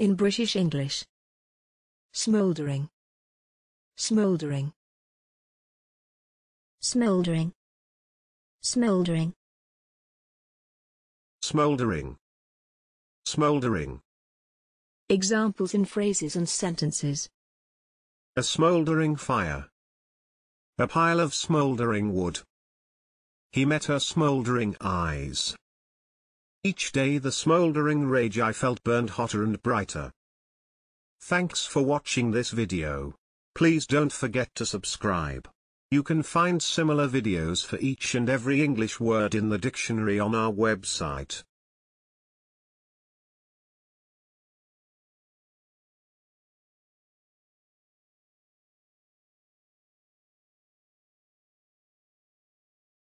in British English. Smouldering. Smouldering. Smouldering. Smouldering. Smouldering. Smouldering. Examples in phrases and sentences. A smouldering fire. A pile of smouldering wood. He met her smouldering eyes. Each day the smoldering rage I felt burned hotter and brighter. Thanks for watching this video. Please don't forget to subscribe. You can find similar videos for each and every English word in the dictionary on our website.